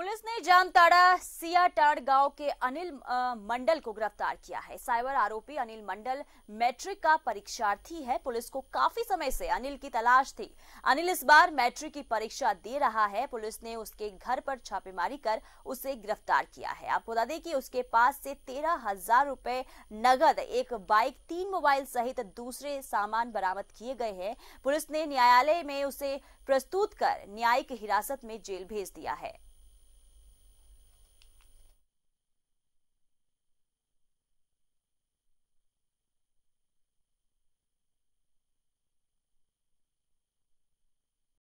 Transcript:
police ने जामताड़ा सियाटाड़ गांव के अनिल मंडल को गिरफ्तार किया है साइबर आरोपी अनिल मंडल मैट्रिक का परीक्षार्थी है पुलिस को काफी समय से अनिल की तलाश थी अनिल इस बार मैट्रिक की परीक्षा दे रहा है पुलिस ने उसके घर पर छापेमारी कर उसे गिरफ्तार किया है आपको बता दें कि उसके पास से तेरह हजार रूपए नगद एक बाइक तीन मोबाइल सहित दूसरे सामान बरामद किए गए हैं पुलिस ने न्यायालय में उसे प्रस्तुत कर न्यायिक हिरासत में जेल भेज दिया है